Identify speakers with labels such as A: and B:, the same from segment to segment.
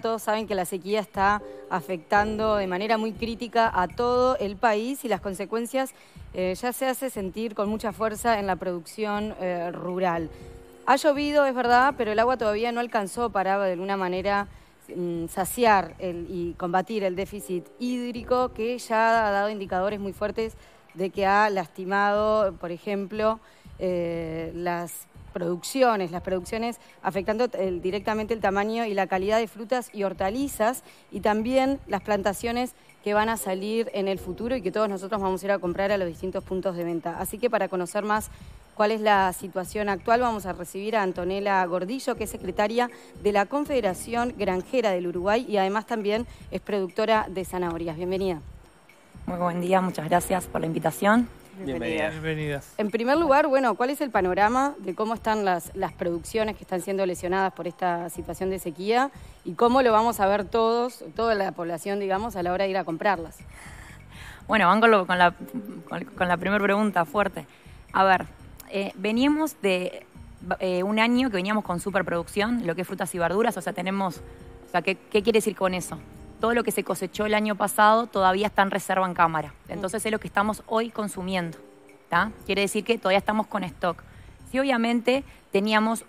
A: todos saben que la sequía está afectando de manera muy crítica a todo el país y las consecuencias eh, ya se hace sentir con mucha fuerza en la producción eh, rural. Ha llovido, es verdad, pero el agua todavía no alcanzó para de alguna manera mm, saciar y combatir el déficit hídrico que ya ha dado indicadores muy fuertes de que ha lastimado, por ejemplo, eh, las producciones, las producciones afectando eh, directamente el tamaño y la calidad de frutas y hortalizas y también las plantaciones que van a salir en el futuro y que todos nosotros vamos a ir a comprar a los distintos puntos de venta. Así que para conocer más cuál es la situación actual. Vamos a recibir a Antonella Gordillo, que es secretaria de la Confederación Granjera del Uruguay y además también es productora de zanahorias. Bienvenida. Muy buen día, muchas gracias por la invitación.
B: Bienvenidas.
A: En primer lugar, bueno, ¿cuál es el panorama de cómo están las, las producciones que están siendo lesionadas por esta situación de sequía y cómo lo vamos a ver todos, toda la población, digamos, a la hora de ir a comprarlas?
C: Bueno, van con, la, con, la primera pregunta fuerte. A ver, eh, veníamos de eh, un año que veníamos con superproducción, lo que es frutas y verduras, o sea, tenemos, o sea, ¿qué, qué quiere decir con eso? todo lo que se cosechó el año pasado todavía está en reserva en cámara. Mm. Entonces es lo que estamos hoy consumiendo. Quiere decir que todavía estamos con stock. Y obviamente teníamos,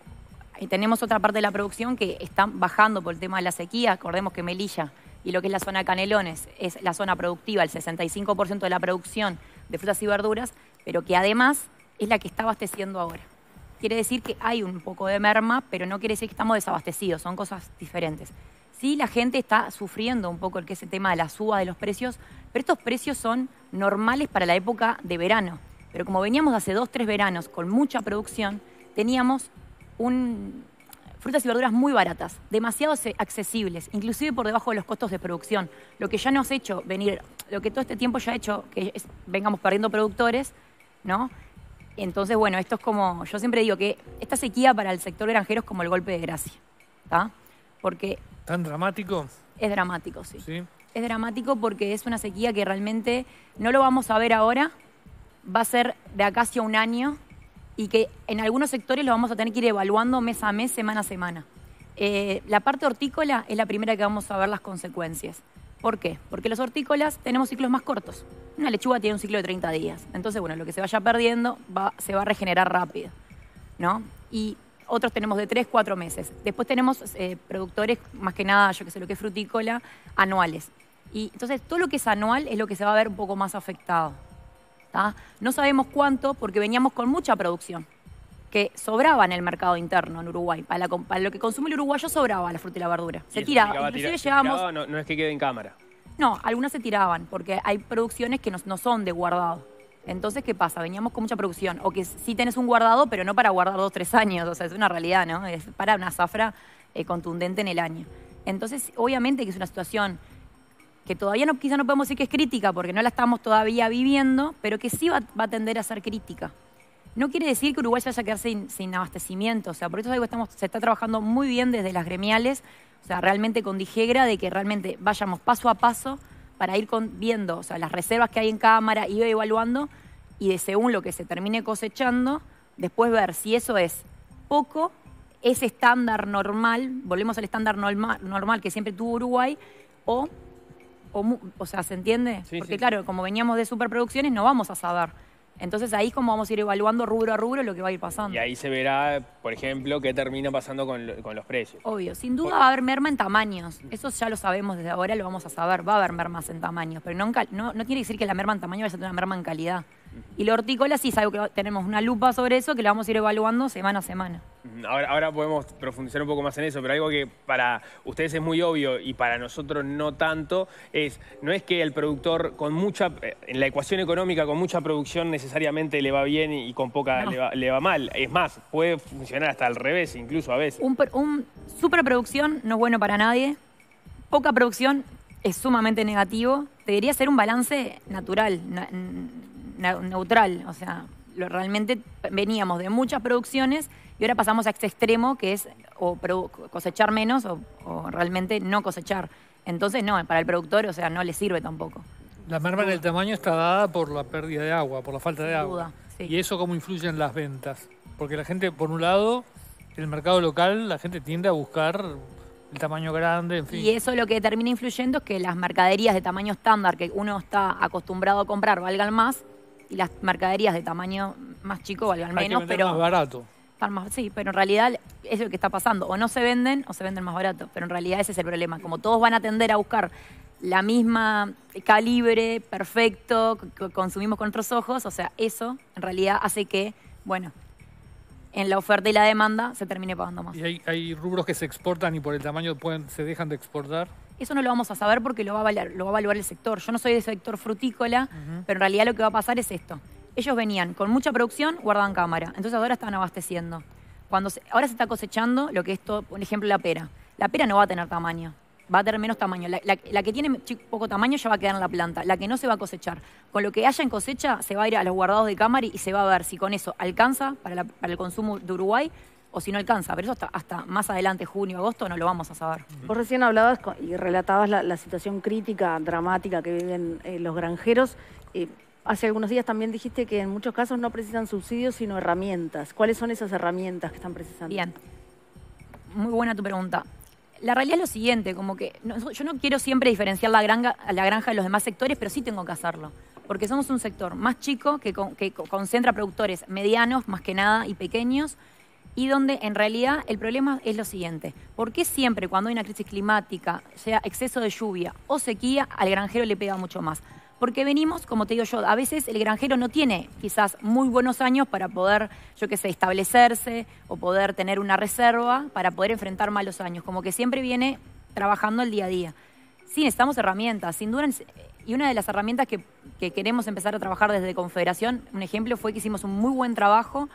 C: eh, tenemos otra parte de la producción que está bajando por el tema de la sequía. Acordemos que Melilla y lo que es la zona de Canelones es la zona productiva, el 65% de la producción de frutas y verduras, pero que además es la que está abasteciendo ahora quiere decir que hay un poco de merma, pero no quiere decir que estamos desabastecidos, son cosas diferentes. Sí, la gente está sufriendo un poco el que tema de la suba de los precios, pero estos precios son normales para la época de verano. Pero como veníamos hace dos, tres veranos con mucha producción, teníamos frutas y verduras muy baratas, demasiado accesibles, inclusive por debajo de los costos de producción. Lo que ya nos ha hecho venir, lo que todo este tiempo ya ha hecho que vengamos perdiendo productores, ¿no? Entonces, bueno, esto es como, yo siempre digo que esta sequía para el sector granjero es como el golpe de gracia, ¿está? Porque
B: ¿Tan dramático? Es dramático, sí.
C: Es dramático porque es una sequía que realmente no lo vamos a ver ahora, va a ser de acá hacia un año y que en algunos sectores lo vamos a tener que ir evaluando mes a mes, semana a semana. Eh, la parte hortícola es la primera que vamos a ver las consecuencias. ¿Por qué? Porque los hortícolas tenemos ciclos más cortos. Una lechuga tiene un ciclo de 30 días. Entonces, bueno, lo que se vaya perdiendo se va a regenerar rápido. ¿no? Y otros tenemos de 3, 4 meses. Después tenemos eh, productores, más que nada, yo que sé lo que es frutícola, anuales. Y entonces todo lo que es anual es lo que se va a ver un poco más afectado. No sabemos cuánto porque veníamos con mucha producción que sobraba en el mercado interno en Uruguay. Para, lo que consume el uruguayo sobraba la fruta y la verdura. Se, tiraba, se
B: no, es que quede en cámara.
C: No, algunas se tiraban porque hay producciones que no son de guardado. Entonces, ¿qué pasa? Veníamos con mucha producción. O que sí tenés un guardado, pero no para guardar dos, tres años. O sea, es una realidad, ¿no? Es para una zafra eh, contundente en el año. Entonces, obviamente que es una situación que todavía no, quizá no podemos decir que es crítica, porque no la estamos todavía viviendo, pero que sí va, a tender a ser crítica. No quiere decir que Uruguay se haya quedado sin, sin, abastecimiento, o sea, por eso digo, estamos, se está trabajando muy bien desde las gremiales, o sea, realmente con dijegra de que realmente vayamos paso a paso para ir con, viendo o sea, las reservas que hay en cámara, ir evaluando y de según lo que se termine cosechando, después ver si eso es poco, ese estándar normal, volvemos al estándar normal, normal que siempre tuvo Uruguay, o, o, sea, ¿se entiende? Porque claro, como veníamos de superproducciones, no vamos a saber. Entonces ahí es como vamos a ir evaluando rubro a rubro lo que va a ir pasando. Y ahí
B: se verá, por ejemplo, qué termina pasando con, los precios.
C: Obvio, sin duda va a haber merma en tamaños. Eso ya lo sabemos desde ahora, lo vamos a saber. Va a haber mermas en tamaños, pero no, quiere no, decir que la merma en tamaño vaya a ser una merma en calidad. Y la hortícola sí es algo que tenemos una lupa sobre eso que la vamos a ir evaluando semana a semana.
B: Ahora, ahora podemos profundizar un poco más en eso, pero algo que para ustedes es muy obvio y para nosotros no tanto, es no es que el productor con mucha, eh, en la ecuación económica con mucha producción necesariamente le va bien y con poca le, va, mal. Es más, puede funcionar hasta al revés incluso a veces.
C: Un, superproducción no es bueno para nadie, poca producción es sumamente negativo. Debería ser un balance natural, neutral, o sea, lo, realmente veníamos de muchas producciones y ahora pasamos a este extremo que es cosechar menos o, realmente no cosechar. Entonces, no, para el productor, o sea, no le sirve tampoco.
B: La merma del tamaño está dada por la pérdida de agua, por la falta de agua. ¿Y eso cómo influye en las ventas? Porque la gente, por un lado, el mercado local, la gente tiende a buscar el tamaño grande, en fin. Y eso
C: lo que termina influyendo es que las mercaderías de tamaño estándar que uno está acostumbrado a comprar valgan más y las mercaderías de tamaño más chico valgan menos, pero. más barato. sí, pero en realidad es lo que está pasando. O no se venden o se venden más barato. Pero en realidad ese es el problema. Como todos van a tender a buscar la misma calibre, perfecto, que consumimos con otros ojos, o sea, eso en realidad hace que, bueno, en la oferta y la demanda se termine pagando más.
B: ¿Y hay, rubros que se exportan y por el tamaño pueden, se dejan de exportar?
C: Eso no lo vamos a saber porque lo va a evaluar, el sector. Yo no soy del sector frutícola, pero en realidad lo que va a pasar es esto. Ellos venían con mucha producción, guardan cámara. Entonces ahora están abasteciendo. Cuando ahora se está cosechando lo que es, por ejemplo, la pera. La pera no va a tener tamaño va a tener menos tamaño. La, que tiene poco tamaño ya va a quedar en la planta. La que no se va a cosechar. Con lo que haya en cosecha, se va a ir a los guardados de cámara y, se va a ver si con eso alcanza para el consumo de Uruguay o si no alcanza. Pero eso hasta, más adelante, junio, agosto, no lo vamos a saber.
A: Vos recién hablabas y relatabas la, situación crítica, dramática que viven eh, los granjeros. Eh, hace algunos días también dijiste que en muchos casos no precisan subsidios, sino herramientas. ¿Cuáles son esas
C: herramientas que están precisando? Bien. Muy buena tu pregunta. La realidad es lo siguiente, como que yo no quiero siempre diferenciar la granja, la granja de los demás sectores, pero sí tengo que hacerlo porque somos un sector más chico que, que, concentra productores medianos más que nada y pequeños y donde en realidad el problema es lo siguiente. ¿Por qué siempre cuando hay una crisis climática, sea exceso de lluvia o sequía, al granjero le pega mucho más? Porque venimos, como te digo yo, a veces el granjero no tiene quizás muy buenos años para poder, yo qué sé, establecerse o poder tener una reserva para poder enfrentar malos años. Como que siempre viene trabajando el día a día. Sí, necesitamos herramientas, sin duda. Y una de las herramientas que, que queremos empezar a trabajar desde Confederación, un ejemplo fue que hicimos un muy buen trabajo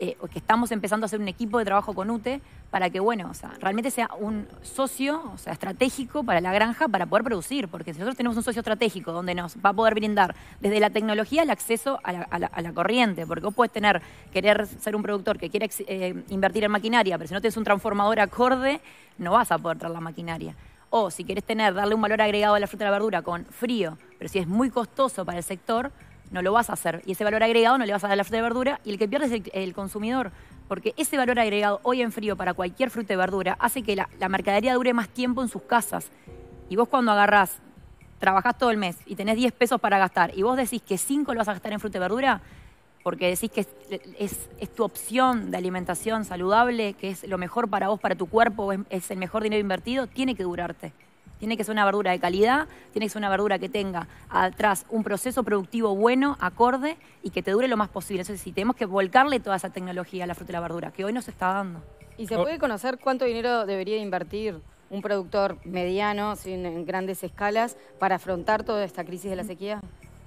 C: eh, que estamos empezando a hacer un equipo de trabajo con UTE para que, bueno, o sea, realmente sea un socio, o sea, estratégico para la granja para poder producir, porque si nosotros tenemos un socio estratégico donde nos va a poder brindar desde la tecnología el acceso a la, corriente, porque vos puedes tener, querer ser un productor que quiere eh, invertir en maquinaria, pero si no tienes un transformador acorde, no vas a poder traer la maquinaria. O si querés tener, darle un valor agregado a la fruta y la verdura con frío, pero si es muy costoso para el sector, no lo vas a hacer. Y ese valor agregado no le vas a dar a la fruta de verdura y el que pierde es el, consumidor. Porque ese valor agregado hoy en frío para cualquier fruta y verdura hace que la, mercadería dure más tiempo en sus casas. Y vos cuando agarrás, trabajás todo el mes y tenés 10 pesos para gastar y vos decís que 5 lo vas a gastar en fruta y verdura, porque decís que es, tu opción de alimentación saludable, que es lo mejor para vos, para tu cuerpo, es el mejor dinero invertido, tiene que durarte. Tiene que ser una verdura de calidad, tiene que ser una verdura que tenga atrás un proceso productivo bueno, acorde y que te dure lo más posible. Entonces, tenemos que volcarle toda esa tecnología a la fruta y la verdura,
A: que hoy nos está dando. ¿Y se puede conocer cuánto dinero debería invertir un productor mediano, sin grandes escalas, para afrontar toda esta crisis de la sequía?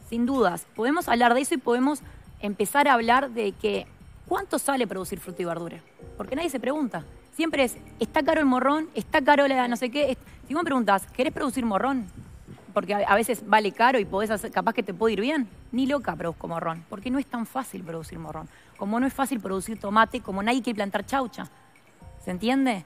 A: Sin dudas, podemos hablar de eso y podemos empezar a hablar de que cuánto sale producir fruta y
C: verdura, porque nadie se pregunta. Siempre es, está caro el morrón, está caro la no sé qué. Si vos me preguntás, ¿querés producir morrón? Porque a, veces vale caro y podés hacer, capaz que te puede ir bien. Ni loca produzco morrón, porque no es tan fácil producir morrón. Como no es fácil producir tomate, como nadie quiere plantar chaucha. ¿Se entiende?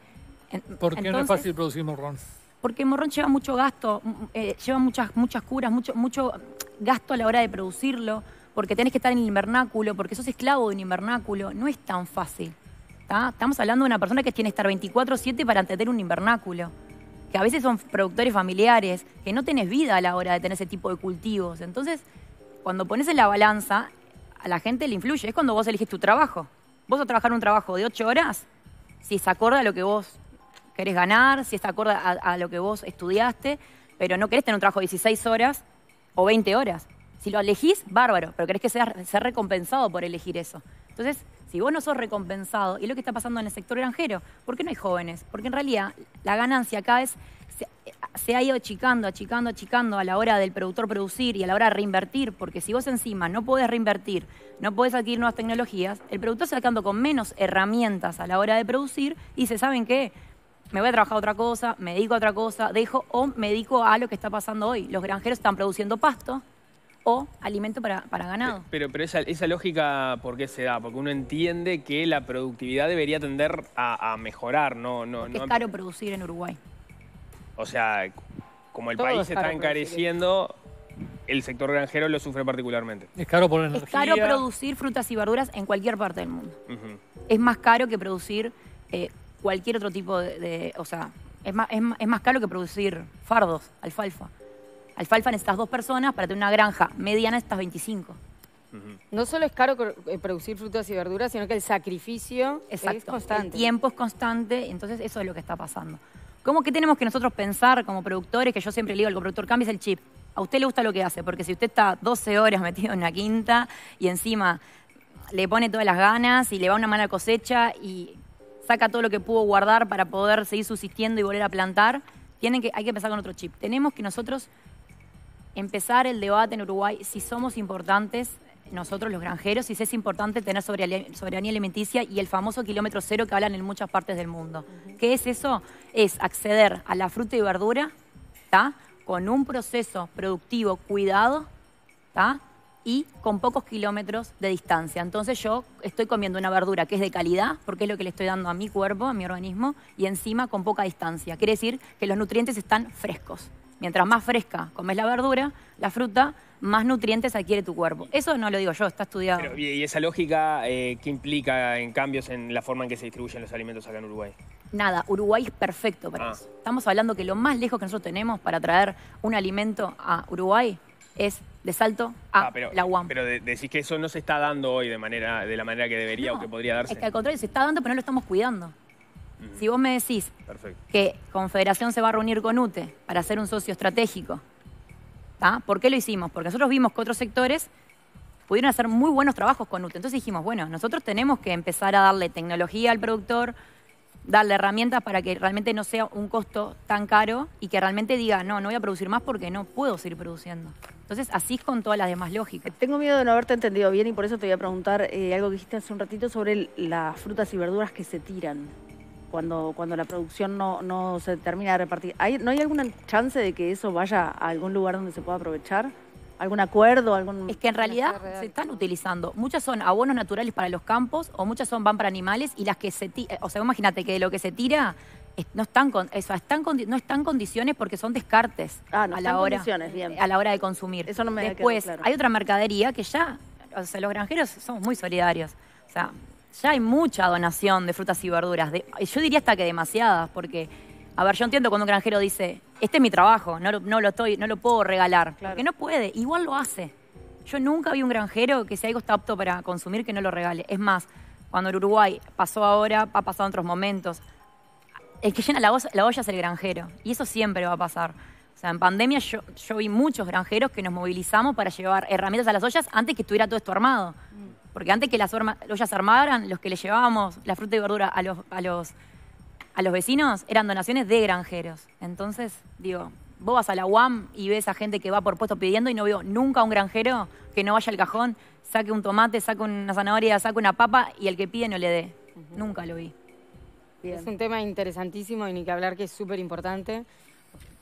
C: ¿Por qué no es fácil
B: producir morrón?
C: Porque morrón lleva mucho gasto, mm, eh, lleva muchas, muchas curas, mucho, mucho gasto a la hora de producirlo, porque tenés que estar en el invernáculo, porque sos esclavo de un invernáculo. No es tan fácil. Estamos hablando de una persona que tiene que estar 24-7 para tener un invernáculo. Que a veces son productores familiares, que no tenés vida a la hora de tener ese tipo de cultivos. Entonces, cuando pones en la balanza, a la gente le influye. Es cuando vos elegís tu trabajo. Vos a trabajar un trabajo de 8 horas, si se acorda a lo que vos querés ganar, si está acorde a, lo que vos estudiaste, pero no querés tener un trabajo de 16 horas o 20 horas. Si lo elegís, bárbaro, pero querés que seas ser recompensado por elegir eso. Entonces, si vos no sos recompensado, y lo que está pasando en el sector granjero, ¿por qué no hay jóvenes? Porque en realidad la ganancia acá es se, ha ido achicando, achicando, achicando a la hora del productor producir y a la hora de reinvertir, porque si vos encima no podés reinvertir, no podés adquirir nuevas tecnologías, el productor se va quedando con menos herramientas a la hora de producir y se saben que me voy a trabajar otra cosa, me dedico a otra cosa, dejo o me dedico a lo que está pasando hoy. Los granjeros están produciendo pasto, o alimento para, para ganado.
B: Pero, pero esa, lógica, ¿por qué se da? Porque uno entiende que la productividad debería tender a, mejorar, ¿no? no, es caro
C: producir en Uruguay.
B: O sea, como el país se está encareciendo, el sector granjero lo sufre particularmente. Es caro por Es caro producir
C: frutas y verduras en cualquier parte del mundo. Es más caro que producir eh, cualquier otro tipo de, o sea, es más caro que producir fardos, alfalfa. Alfalfa necesitas dos personas, para tener una granja mediana estas 25. No solo es caro eh, producir frutas y verduras, sino que el sacrificio es constante. El tiempo es constante, entonces eso es lo que está pasando. ¿Cómo que tenemos que nosotros pensar como productores? Que yo siempre le digo al productor cambia el chip. A usted le gusta lo que hace, porque si usted está 12 horas metido en una quinta y encima le pone todas las ganas y le va una mala cosecha y saca todo lo que pudo guardar para poder seguir subsistiendo y volver a plantar, tienen que, hay que pensar con otro chip. Tenemos que nosotros empezar el debate en Uruguay si somos importantes nosotros los granjeros si es importante tener soberanía alimenticia y el famoso kilómetro cero que hablan en muchas partes del mundo. ¿Qué es eso? Es acceder a la fruta y verdura con un proceso productivo cuidado y con pocos kilómetros de distancia. Entonces yo estoy comiendo una verdura que es de calidad, porque es lo que le estoy dando a mi cuerpo, a mi organismo, y encima con poca distancia. Quiere decir que los nutrientes están frescos. Mientras más fresca comes la verdura, la fruta, más nutrientes adquiere tu cuerpo. Eso no lo digo yo, está estudiado.
B: ¿Y esa lógica eh, qué implica en cambios en la forma en que se distribuyen los alimentos acá en Uruguay?
C: Nada, Uruguay es perfecto para ah. eso. Estamos hablando que lo más lejos que nosotros tenemos para traer un alimento a Uruguay es de salto a ah,
B: la UAM. Pero decís que eso no se está dando hoy de manera, de la manera que debería o que podría darse. Es que
C: al contrario, se está dando, pero no lo estamos cuidando. Si vos me decís que Confederación se va a reunir con UTE para ser un socio estratégico, ¿por qué lo hicimos? Porque nosotros vimos que otros sectores pudieron hacer muy buenos trabajos con UTE. Entonces dijimos, bueno, nosotros tenemos que empezar a darle tecnología al productor, darle herramientas para que realmente no sea un costo tan caro y que realmente diga, no, no voy a producir más porque no puedo seguir produciendo. Entonces, así es con todas las demás lógicas.
A: Tengo miedo de no haberte entendido bien y por eso te voy a preguntar eh, algo que dijiste hace un ratito sobre las frutas y verduras que se tiran cuando, cuando la producción no, no se termina de repartir. ¿Hay, ¿No hay alguna chance de que eso vaya a algún lugar donde se pueda aprovechar? ¿Algún acuerdo? Algún... Es que
C: en realidad se están utilizando. Muchas son abonos naturales para los campos o muchas son van para animales y las que se tira, o sea, imagínate que de lo que se tira no están con, eso, están no están condiciones porque son descartes ah, a la hora a la hora de consumir. Eso no me Después hay otra mercadería que ya o sea, los granjeros somos muy solidarios. O sea, ya hay mucha donación de frutas y verduras. yo diría hasta que demasiadas, porque, a ver, yo entiendo cuando un granjero dice, este es mi trabajo, no, lo, estoy, no lo puedo regalar, Que no puede, igual lo hace. Yo nunca vi un granjero que si algo está apto para consumir, que no lo regale. Es más, cuando el Uruguay pasó ahora, ha pasado en otros momentos. El que llena la, olla, es el granjero, y eso siempre va a pasar. O sea, en pandemia yo, yo vi muchos granjeros que nos movilizamos para llevar herramientas a las ollas antes que estuviera todo esto armado. Porque antes que las ollas armaran, los que le llevábamos la fruta y verdura a los, a los, vecinos eran donaciones de granjeros. Entonces, digo, vos vas a la UAM y ves a gente que va por puesto pidiendo y no veo nunca a un granjero que no vaya al cajón, saque un tomate, saque una zanahoria, saque una papa y el que pide no le dé. Nunca lo vi.
A: Es un tema interesantísimo y ni que hablar que es súper importante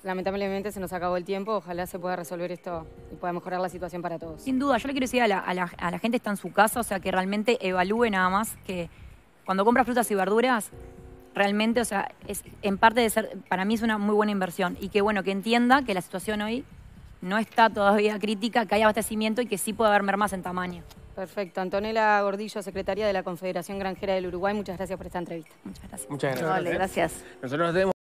A: lamentablemente se nos acabó el tiempo. Ojalá se pueda resolver esto y pueda mejorar la situación para todos. Sin duda,
C: yo le quiero decir a la, gente que está en su casa, o sea, que realmente evalúe nada más que cuando compras frutas y verduras, realmente, o sea, es en parte de ser, para mí es una muy buena inversión. Y que bueno, que entienda que la situación hoy no está todavía crítica, que hay abastecimiento y que sí puede haber mermas en
A: tamaño. Perfecto. Antonella Gordillo, secretaria de la Confederación Granjera del Uruguay, muchas gracias por esta entrevista.
B: Muchas gracias. Muchas gracias. Vale, gracias. Nosotros